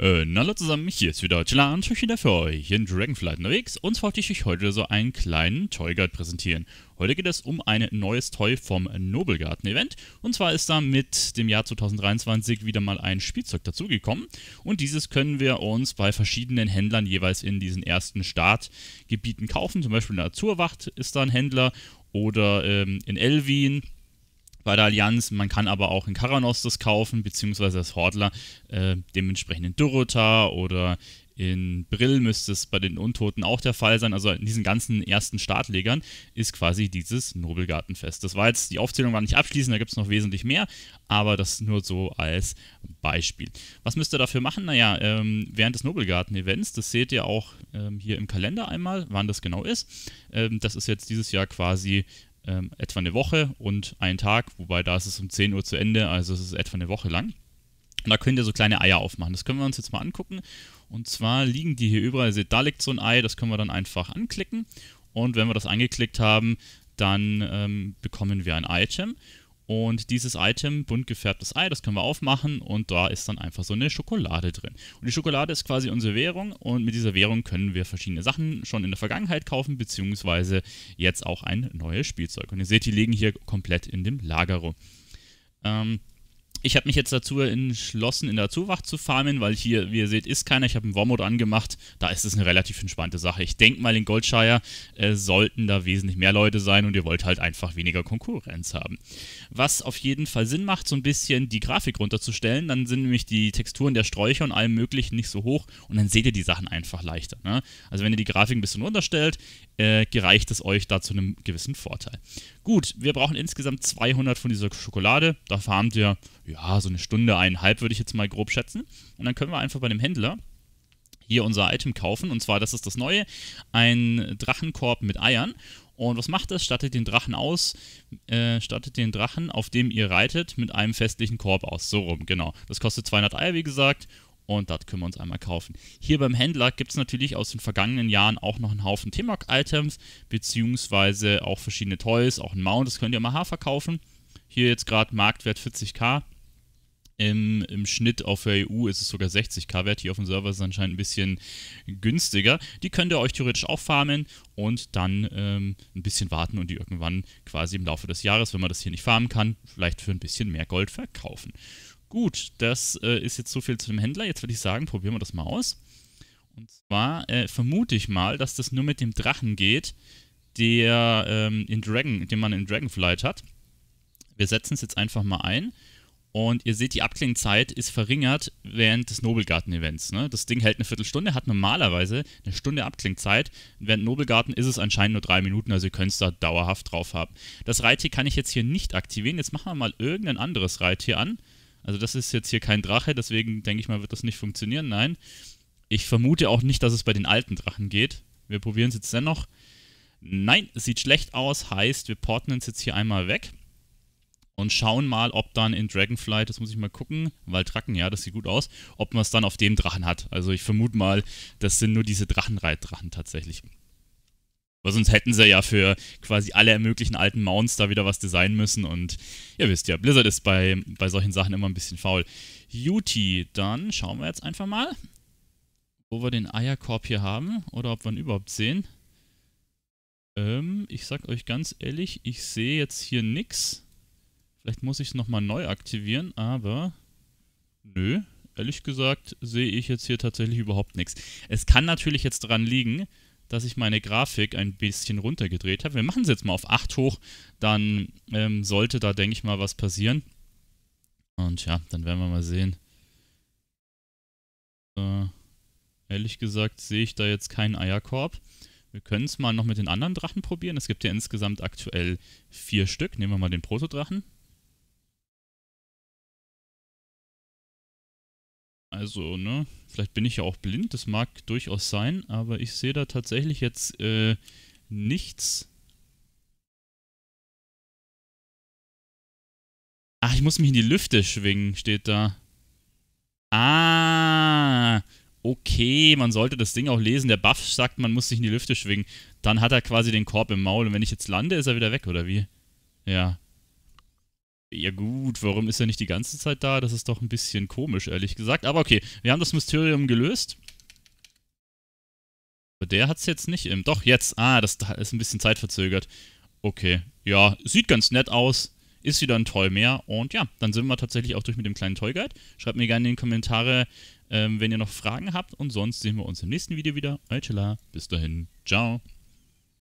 Äh, na hallo zusammen, hier ist wieder Chilla und ich wieder für euch in Dragonflight unterwegs und zwar wollte ich euch heute so einen kleinen Toy Guide präsentieren. Heute geht es um ein neues Toy vom Nobelgarten Event und zwar ist da mit dem Jahr 2023 wieder mal ein Spielzeug dazugekommen und dieses können wir uns bei verschiedenen Händlern jeweils in diesen ersten Startgebieten kaufen, zum Beispiel in der Azurwacht ist da ein Händler oder ähm, in Elvin bei der Allianz. Man kann aber auch in Karanos das kaufen, beziehungsweise als Hordler äh, dementsprechend in Durota oder in Brill müsste es bei den Untoten auch der Fall sein. Also in diesen ganzen ersten Startlegern ist quasi dieses Nobelgartenfest. Das war jetzt, die Aufzählung war nicht abschließend, da gibt es noch wesentlich mehr, aber das nur so als Beispiel. Was müsst ihr dafür machen? Naja, ähm, während des Nobelgarten-Events, das seht ihr auch ähm, hier im Kalender einmal, wann das genau ist. Ähm, das ist jetzt dieses Jahr quasi ähm, etwa eine Woche und einen Tag, wobei da ist es um 10 Uhr zu Ende, also es ist etwa eine Woche lang. Und da könnt ihr so kleine Eier aufmachen. Das können wir uns jetzt mal angucken. Und zwar liegen die hier überall. also da liegt so ein Ei, das können wir dann einfach anklicken. Und wenn wir das angeklickt haben, dann ähm, bekommen wir ein Item. Und dieses Item, bunt gefärbtes Ei, das können wir aufmachen und da ist dann einfach so eine Schokolade drin. Und die Schokolade ist quasi unsere Währung und mit dieser Währung können wir verschiedene Sachen schon in der Vergangenheit kaufen, beziehungsweise jetzt auch ein neues Spielzeug. Und ihr seht, die liegen hier komplett in dem Lager rum. Ähm, ich habe mich jetzt dazu entschlossen, in der Zuwacht zu farmen, weil hier, wie ihr seht, ist keiner. Ich habe einen Warmode angemacht. Da ist es eine relativ entspannte Sache. Ich denke mal, in Goldshire äh, sollten da wesentlich mehr Leute sein und ihr wollt halt einfach weniger Konkurrenz haben. Was auf jeden Fall Sinn macht, so ein bisschen die Grafik runterzustellen. Dann sind nämlich die Texturen der Sträucher und allem Möglichen nicht so hoch und dann seht ihr die Sachen einfach leichter. Ne? Also, wenn ihr die Grafik ein bisschen runterstellt, äh, gereicht es euch da zu einem gewissen Vorteil. Gut, wir brauchen insgesamt 200 von dieser Schokolade. Da farmt ihr, ja, so eine Stunde, eineinhalb würde ich jetzt mal grob schätzen. Und dann können wir einfach bei dem Händler hier unser Item kaufen. Und zwar, das ist das neue, ein Drachenkorb mit Eiern. Und was macht das? Stattet den Drachen aus, äh, stattet den Drachen, auf dem ihr reitet, mit einem festlichen Korb aus. So rum, genau. Das kostet 200 Eier, wie gesagt und das können wir uns einmal kaufen. Hier beim Händler gibt es natürlich aus den vergangenen Jahren auch noch einen Haufen T-Mark-Items, beziehungsweise auch verschiedene Toys, auch ein Mount, das könnt ihr Maha verkaufen. Hier jetzt gerade Marktwert 40k. Im, Im, Schnitt auf der EU ist es sogar 60k Wert. Hier auf dem Server ist es anscheinend ein bisschen günstiger. Die könnt ihr euch theoretisch auch farmen und dann ähm, ein bisschen warten und die irgendwann quasi im Laufe des Jahres, wenn man das hier nicht farmen kann, vielleicht für ein bisschen mehr Gold verkaufen. Gut, das äh, ist jetzt so viel zu dem Händler. Jetzt würde ich sagen, probieren wir das mal aus. Und zwar äh, vermute ich mal, dass das nur mit dem Drachen geht, der ähm, in Dragon, den man in Dragonflight hat. Wir setzen es jetzt einfach mal ein. Und ihr seht, die Abklingzeit ist verringert während des Nobelgarten-Events. Ne? Das Ding hält eine Viertelstunde, hat normalerweise eine Stunde Abklingzeit. Während Nobelgarten ist es anscheinend nur drei Minuten, also ihr könnt es da dauerhaft drauf haben. Das Reittier kann ich jetzt hier nicht aktivieren. Jetzt machen wir mal irgendein anderes Reittier an. Also das ist jetzt hier kein Drache, deswegen denke ich mal, wird das nicht funktionieren. Nein, ich vermute auch nicht, dass es bei den alten Drachen geht. Wir probieren es jetzt dennoch. Nein, sieht schlecht aus, heißt, wir porten uns jetzt hier einmal weg und schauen mal, ob dann in Dragonflight, das muss ich mal gucken, weil Drachen, ja, das sieht gut aus, ob man es dann auf dem Drachen hat. Also ich vermute mal, das sind nur diese Drachenreitdrachen tatsächlich. Weil sonst hätten sie ja für quasi alle möglichen alten Mounts da wieder was designen müssen. Und ihr wisst ja, Blizzard ist bei, bei solchen Sachen immer ein bisschen faul. Juti, dann schauen wir jetzt einfach mal, wo wir den Eierkorb hier haben oder ob wir ihn überhaupt sehen. Ähm, ich sag euch ganz ehrlich, ich sehe jetzt hier nichts. Vielleicht muss ich es nochmal neu aktivieren, aber nö, ehrlich gesagt sehe ich jetzt hier tatsächlich überhaupt nichts. Es kann natürlich jetzt dran liegen, dass ich meine Grafik ein bisschen runtergedreht habe. Wir machen es jetzt mal auf 8 hoch, dann ähm, sollte da, denke ich mal, was passieren. Und ja, dann werden wir mal sehen. Äh, ehrlich gesagt sehe ich da jetzt keinen Eierkorb. Wir können es mal noch mit den anderen Drachen probieren. Es gibt ja insgesamt aktuell vier Stück. Nehmen wir mal den Protodrachen. Also, ne, vielleicht bin ich ja auch blind, das mag durchaus sein, aber ich sehe da tatsächlich jetzt äh, nichts. Ach, ich muss mich in die Lüfte schwingen, steht da. Ah, okay, man sollte das Ding auch lesen. Der Buff sagt, man muss sich in die Lüfte schwingen. Dann hat er quasi den Korb im Maul und wenn ich jetzt lande, ist er wieder weg, oder wie? Ja. Ja gut, warum ist er nicht die ganze Zeit da? Das ist doch ein bisschen komisch, ehrlich gesagt. Aber okay, wir haben das Mysterium gelöst. Aber der hat es jetzt nicht im... Doch, jetzt. Ah, das ist ein bisschen zeitverzögert. Okay, ja, sieht ganz nett aus. Ist wieder ein Toy mehr. Und ja, dann sind wir tatsächlich auch durch mit dem kleinen Toy Guide. Schreibt mir gerne in die Kommentare, ähm, wenn ihr noch Fragen habt. Und sonst sehen wir uns im nächsten Video wieder. Euer Bis dahin. Ciao.